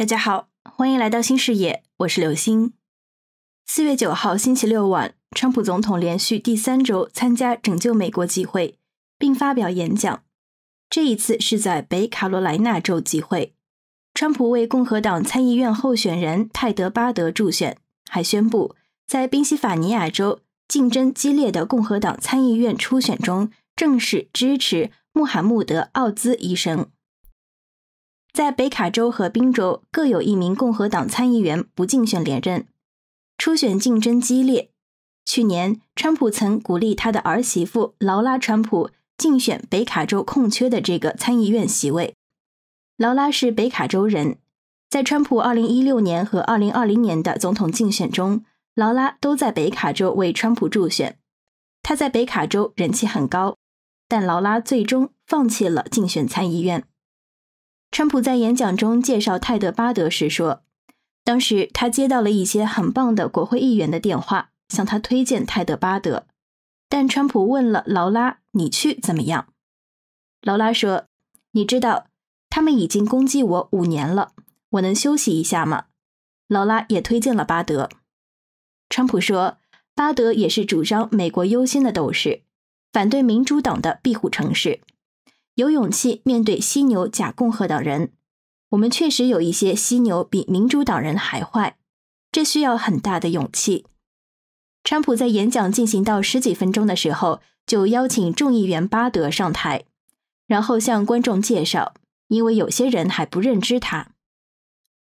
大家好，欢迎来到新视野，我是刘星。四月九号星期六晚，川普总统连续第三周参加拯救美国集会，并发表演讲。这一次是在北卡罗来纳州集会。川普为共和党参议院候选人泰德·巴德助选，还宣布在宾夕法尼亚州竞争激烈的共和党参议院初选中正式支持穆罕默德·奥兹医生。在北卡州和宾州各有一名共和党参议员不竞选连任，初选竞争激烈。去年，川普曾鼓励他的儿媳妇劳拉·川普竞选北卡州空缺的这个参议院席位。劳拉是北卡州人，在川普2016年和2020年的总统竞选中，劳拉都在北卡州为川普助选。他在北卡州人气很高，但劳拉最终放弃了竞选参议院。川普在演讲中介绍泰德·巴德时说：“当时他接到了一些很棒的国会议员的电话，向他推荐泰德·巴德。但川普问了劳拉：‘你去怎么样？’劳拉说：‘你知道，他们已经攻击我五年了，我能休息一下吗？’劳拉也推荐了巴德。川普说：‘巴德也是主张美国优先的斗士，反对民主党的庇护城市。’”有勇气面对犀牛、假共和党人，我们确实有一些犀牛比民主党人还坏，这需要很大的勇气。川普在演讲进行到十几分钟的时候，就邀请众议员巴德上台，然后向观众介绍，因为有些人还不认知他。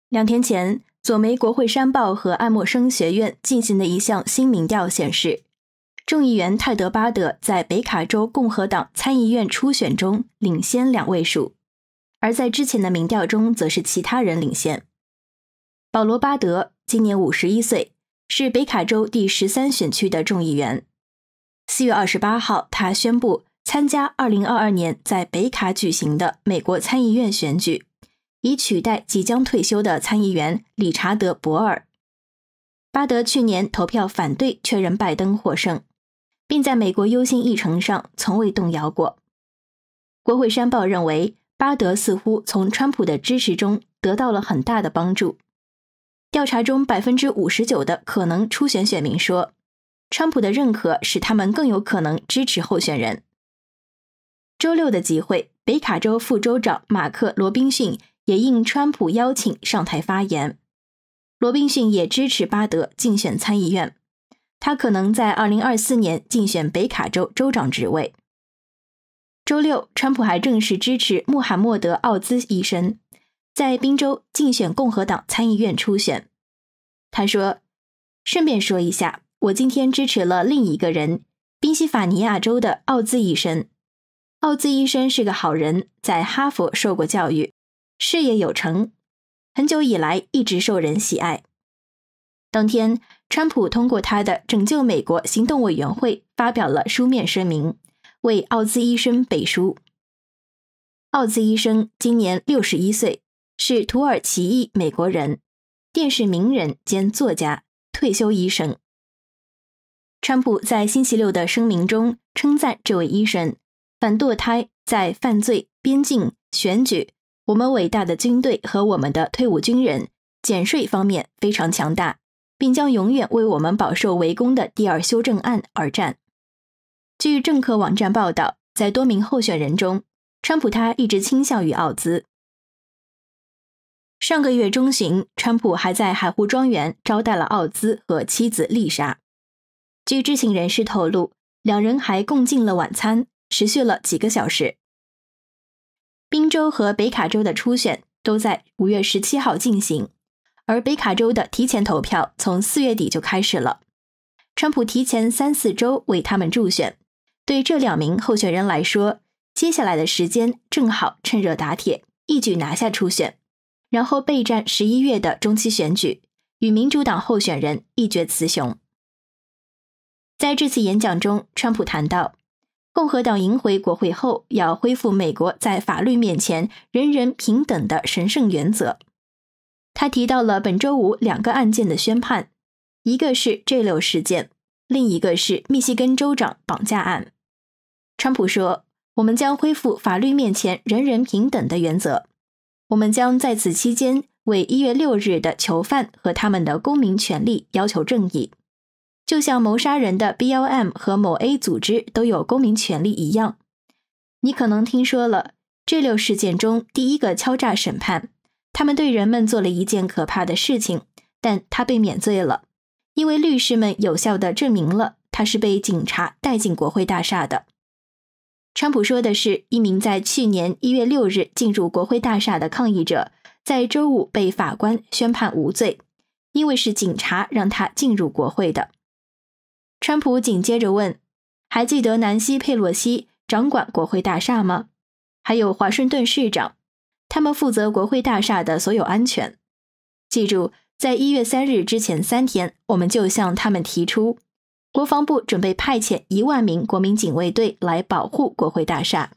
两天前，左媒《国会山报》和爱默生学院进行的一项新民调显示。众议员泰德·巴德在北卡州共和党参议院初选中领先两位数，而在之前的民调中则是其他人领先。保罗·巴德今年五十一岁，是北卡州第十三选区的众议员。四月二十八号，他宣布参加二零二二年在北卡举行的美国参议院选举，以取代即将退休的参议员理查德·博尔。巴德去年投票反对确认拜登获胜。并在美国优先议程上从未动摇过。国会山报认为，巴德似乎从川普的支持中得到了很大的帮助。调查中，百分之五十九的可能初选选民说，川普的认可使他们更有可能支持候选人。周六的集会，北卡州副州长马克·罗宾逊也应川普邀请上台发言。罗宾逊也支持巴德竞选参议院。他可能在二零二四年竞选北卡州州长职位。周六，川普还正式支持穆罕默德·奥兹医生在宾州竞选共和党参议院初选。他说：“顺便说一下，我今天支持了另一个人——宾夕法尼亚州的奥兹医生。奥兹医生是个好人，在哈佛受过教育，事业有成，很久以来一直受人喜爱。”当天，川普通过他的拯救美国行动委员会发表了书面声明，为奥兹医生背书。奥兹医生今年六十一岁，是土耳其裔美国人，电视名人兼作家，退休医生。川普在星期六的声明中称赞这位医生，反堕胎，在犯罪、边境、选举、我们伟大的军队和我们的退伍军人、减税方面非常强大。并将永远为我们饱受围攻的第二修正案而战。据政客网站报道，在多名候选人中，川普他一直倾向于奥兹。上个月中旬，川普还在海湖庄园招待了奥兹和妻子丽莎。据知情人士透露，两人还共进了晚餐，持续了几个小时。宾州和北卡州的初选都在五月十七号进行。而北卡州的提前投票从四月底就开始了，川普提前三四周为他们助选。对这两名候选人来说，接下来的时间正好趁热打铁，一举拿下初选，然后备战十一月的中期选举，与民主党候选人一决雌雄。在这次演讲中，川普谈到，共和党赢回国会后，要恢复美国在法律面前人人平等的神圣原则。他提到了本周五两个案件的宣判，一个是这六事件，另一个是密西根州长绑架案。川普说：“我们将恢复法律面前人人平等的原则，我们将在此期间为一月六日的囚犯和他们的公民权利要求正义，就像谋杀人的 B L M 和某 A 组织都有公民权利一样。”你可能听说了这六事件中第一个敲诈审判。他们对人们做了一件可怕的事情，但他被免罪了，因为律师们有效地证明了他是被警察带进国会大厦的。川普说的是，一名在去年一月六日进入国会大厦的抗议者，在周五被法官宣判无罪，因为是警察让他进入国会的。川普紧接着问：“还记得南希·佩洛西掌管国会大厦吗？还有华盛顿市长？”他们负责国会大厦的所有安全。记住，在一月三日之前三天，我们就向他们提出，国防部准备派遣一万名国民警卫队来保护国会大厦。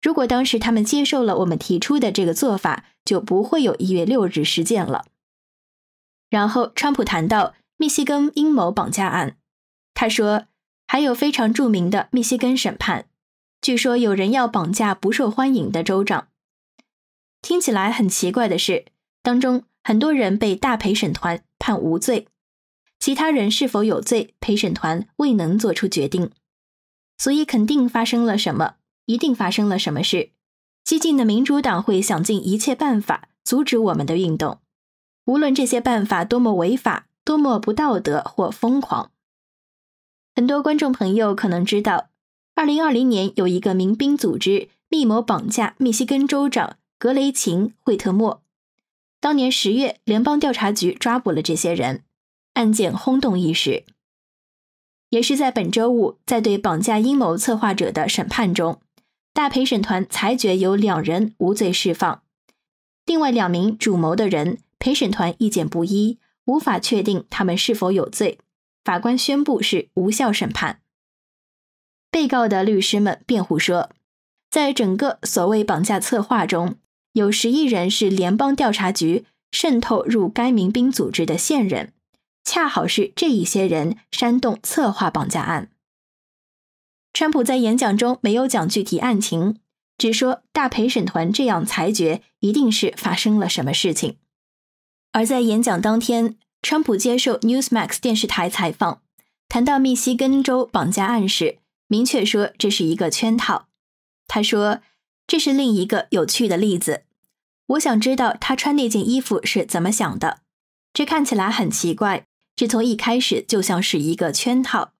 如果当时他们接受了我们提出的这个做法，就不会有一月六日事件了。然后，川普谈到密西根阴谋绑架案，他说还有非常著名的密西根审判，据说有人要绑架不受欢迎的州长。听起来很奇怪的是，当中很多人被大陪审团判无罪，其他人是否有罪，陪审团未能做出决定。所以肯定发生了什么，一定发生了什么事。激进的民主党会想尽一切办法阻止我们的运动，无论这些办法多么违法、多么不道德或疯狂。很多观众朋友可能知道，二零二零年有一个民兵组织密谋绑架密西根州长。格雷琴·惠特莫。当年十月，联邦调查局抓捕了这些人，案件轰动一时。也是在本周五，在对绑架阴谋策划者的审判中，大陪审团裁决有两人无罪释放，另外两名主谋的人，陪审团意见不一，无法确定他们是否有罪。法官宣布是无效审判。被告的律师们辩护说，在整个所谓绑架策划中。有十一人是联邦调查局渗透入该民兵组织的线人，恰好是这一些人煽动策划绑架案。川普在演讲中没有讲具体案情，只说大陪审团这样裁决一定是发生了什么事情。而在演讲当天，川普接受 Newsmax 电视台采访，谈到密西根州绑架案时，明确说这是一个圈套。他说。这是另一个有趣的例子。我想知道他穿那件衣服是怎么想的。这看起来很奇怪，这从一开始就像是一个圈套。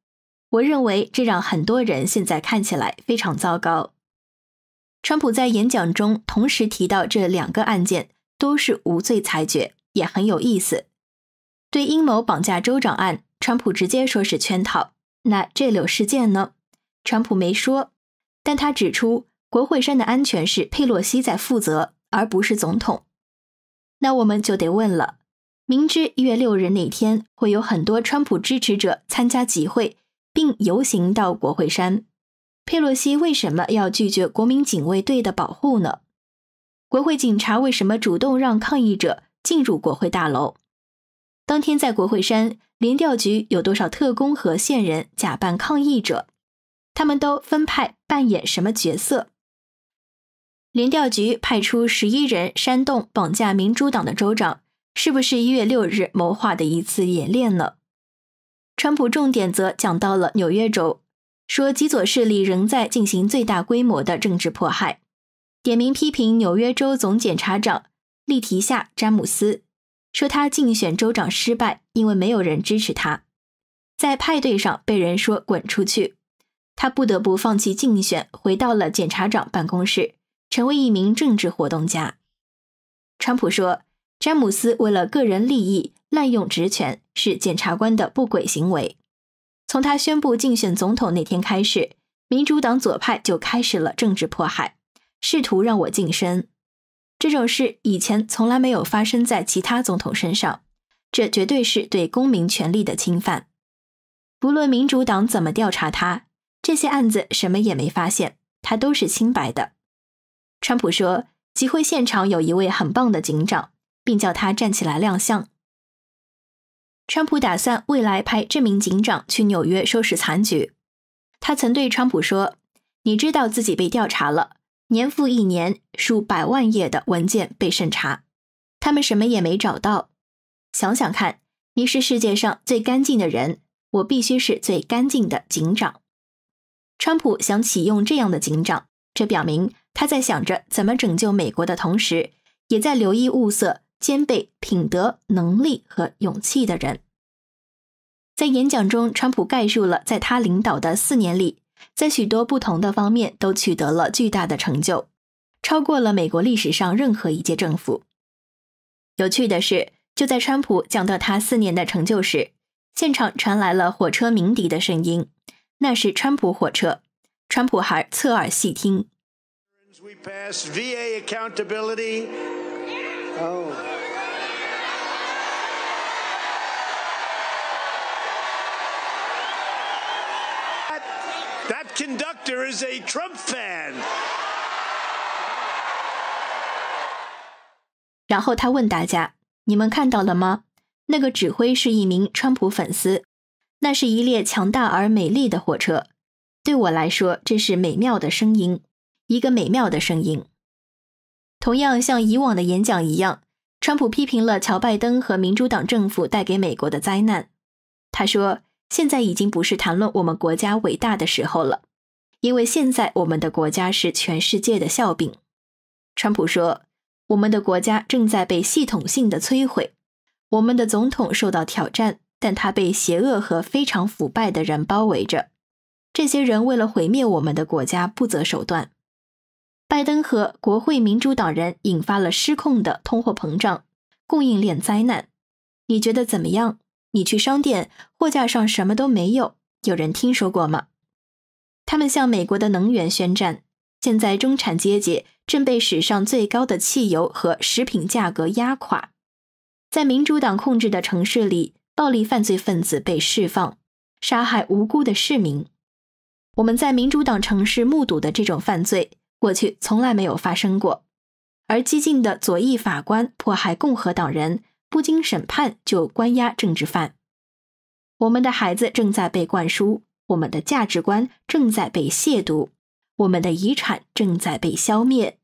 我认为这让很多人现在看起来非常糟糕。川普在演讲中同时提到这两个案件都是无罪裁决，也很有意思。对阴谋绑架州长案，川普直接说是圈套。那这柳事件呢？川普没说，但他指出。国会山的安全是佩洛西在负责，而不是总统。那我们就得问了：明知一月六日那天会有很多川普支持者参加集会并游行到国会山，佩洛西为什么要拒绝国民警卫队的保护呢？国会警察为什么主动让抗议者进入国会大楼？当天在国会山，联调局有多少特工和线人假扮抗议者？他们都分派扮演什么角色？联调局派出十一人煽动绑架民主党的州长，是不是一月六日谋划的一次演练呢？川普重点则讲到了纽约州，说极左势力仍在进行最大规模的政治迫害，点名批评纽约州总检察长利提夏詹姆斯，说他竞选州长失败，因为没有人支持他，在派对上被人说滚出去，他不得不放弃竞选，回到了检察长办公室。成为一名政治活动家，川普说：“詹姆斯为了个人利益滥用职权，是检察官的不轨行为。从他宣布竞选总统那天开始，民主党左派就开始了政治迫害，试图让我晋升。这种事以前从来没有发生在其他总统身上，这绝对是对公民权利的侵犯。不论民主党怎么调查他，这些案子什么也没发现，他都是清白的。”川普说，集会现场有一位很棒的警长，并叫他站起来亮相。川普打算未来派这名警长去纽约收拾残局。他曾对川普说：“你知道自己被调查了，年复一年，数百万页的文件被审查，他们什么也没找到。想想看，你是世界上最干净的人，我必须是最干净的警长。”川普想启用这样的警长，这表明。他在想着怎么拯救美国的同时，也在留意物色兼备品德、能力和勇气的人。在演讲中，川普概述了在他领导的四年里，在许多不同的方面都取得了巨大的成就，超过了美国历史上任何一届政府。有趣的是，就在川普讲到他四年的成就时，现场传来了火车鸣笛的声音，那是川普火车。川普孩侧耳细听。we pass va accountability oh that conductor is a trump fan。然后他问大家，你们看到了吗？那个指挥是一名川普粉丝，那是一列强大而美丽的火车。对我来说，这是美妙的声音。一个美妙的声音，同样像以往的演讲一样，川普批评了乔拜登和民主党政府带给美国的灾难。他说：“现在已经不是谈论我们国家伟大的时候了，因为现在我们的国家是全世界的笑柄。”川普说：“我们的国家正在被系统性的摧毁，我们的总统受到挑战，但他被邪恶和非常腐败的人包围着。这些人为了毁灭我们的国家不择手段。”拜登和国会民主党人引发了失控的通货膨胀、供应链灾难，你觉得怎么样？你去商店，货架上什么都没有，有人听说过吗？他们向美国的能源宣战，现在中产阶级正被史上最高的汽油和食品价格压垮。在民主党控制的城市里，暴力犯罪分子被释放，杀害无辜的市民。我们在民主党城市目睹的这种犯罪。过去从来没有发生过，而激进的左翼法官迫害共和党人，不经审判就关押政治犯。我们的孩子正在被灌输，我们的价值观正在被亵渎，我们的遗产正在被消灭，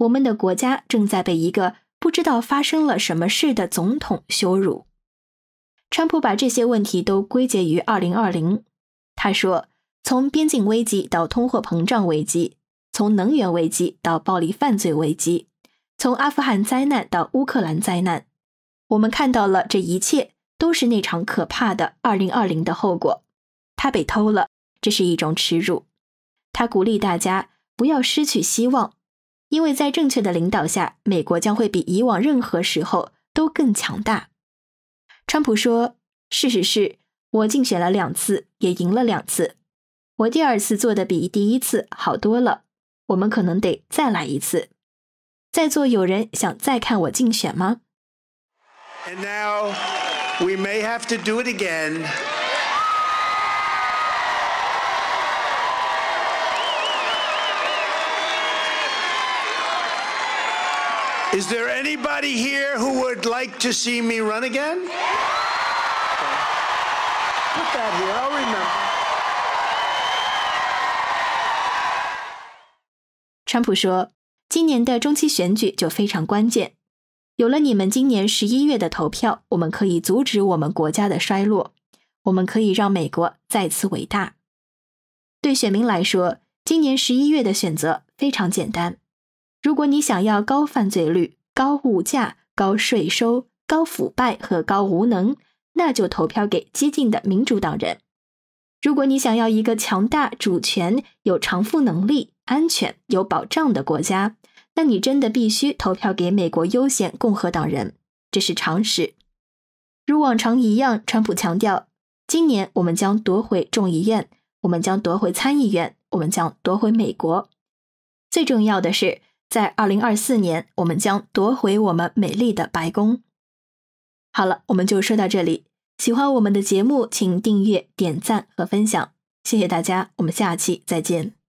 我们的国家正在被一个不知道发生了什么事的总统羞辱。川普把这些问题都归结于二零二零。他说：“从边境危机到通货膨胀危机。”从能源危机到暴力犯罪危机，从阿富汗灾难到乌克兰灾难，我们看到了这一切都是那场可怕的2020的后果。他被偷了，这是一种耻辱。他鼓励大家不要失去希望，因为在正确的领导下，美国将会比以往任何时候都更强大。川普说：“事实是我竞选了两次，也赢了两次。我第二次做的比第一次好多了。”我们可能得再来一次。在座有人想再看我竞选吗？And now we may have to do it again. Is there anybody here who would like to see me run again? Put that here, I'll remember. 川普说：“今年的中期选举就非常关键，有了你们今年十一月的投票，我们可以阻止我们国家的衰落，我们可以让美国再次伟大。”对选民来说，今年十一月的选择非常简单：如果你想要高犯罪率、高物价、高税收、高腐败和高无能，那就投票给激进的民主党人。如果你想要一个强大、主权、有偿付能力、安全、有保障的国家，那你真的必须投票给美国优先共和党人，这是常识。如往常一样，川普强调，今年我们将夺回众议院，我们将夺回参议院，我们将夺回美国。最重要的是，在2024年，我们将夺回我们美丽的白宫。好了，我们就说到这里。喜欢我们的节目，请订阅、点赞和分享，谢谢大家，我们下期再见。